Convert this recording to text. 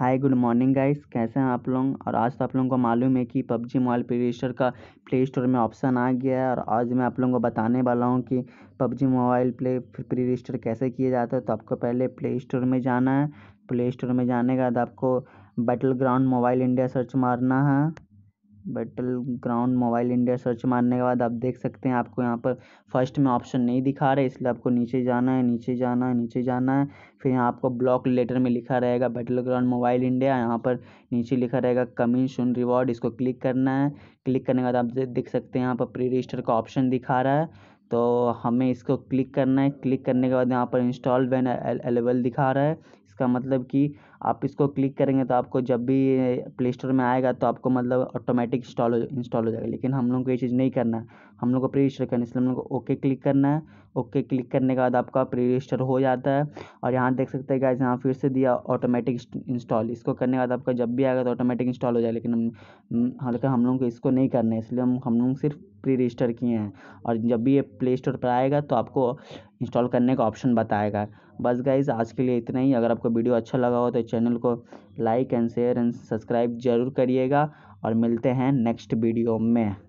hi good morning guys कैसे हैं आप लोग और आज तो आप लोगों को मालूम है कि पबजी मोबाइल रजिस्टर का प्ले स्टोर में ऑप्शन आ गया है और आज मैं आप लोगों को बताने वाला हूं कि PUBG mobile play pre register कैसे किया जाता है तो आपको पहले प्ले स्टोर में जाना है प्ले स्टोर में जाने के बाद आपको Battleground Mobile India search मारना है Battleground Mobile India search मारने के बाद आप देख सकते हैं आपको यहाँ पर फर्स्ट में ऑप्शन नहीं दिखा रहा है इसलिए आपको नीचे जाना है नीचे जाना है नीचे जाना है फिर यहाँ आपको ब्लॉक लेटर में लिखा रहेगा बैटल ग्राउंड मोबाइल इंडिया यहाँ पर नीचे लिखा रहेगा कमिंग सुन रिवॉर्ड इसको क्लिक करना है क्लिक करने के बाद आप देख सकते हैं यहाँ पर प्री रजिस्टर का ऑप्शन दिखा रहा है तो हमें इसको क्लिक करना है क्लिक करने के बाद यहाँ पर इंस्टॉल बैन अलेबल दिखा रहा है इसका मतलब कि आप इसको क्लिक करेंगे तो आपको जब भी प्ले स्टोर में आएगा तो आपको मतलब ऑटोमेटिक इंस्टॉल हो इंस्टॉल हो जाएगा लेकिन हम लोग को ये चीज़ नहीं करना है हम लोग को प्री करना है इसलिए हम लोग को ओके क्लिक करना है ओके क्लिक करने के बाद आपका प्री रजिस्टर हो जाता है और यहाँ देख सकते हैं गाइज यहाँ फिर से दिया ऑटोमेटिक इंस्टॉल इसको करने के बाद आपका जब भी आएगा तो ऑटोमेटिक इंस्टॉल हो जाए लेकिन हम हालांकि हम लोग को इसको नहीं करना है इसलिए हम हम लोग सिर्फ प्री रजिस्टर किए हैं और जब भी ये प्ले स्टोर पर आएगा तो आपको इंस्टॉल करने का ऑप्शन बताएगा बस गाइज आज के लिए इतना ही अगर आपको वीडियो अच्छा लगा हो तो चैनल को like and share and subscribe जरूर करिएगा और मिलते हैं नेक्स्ट वीडियो में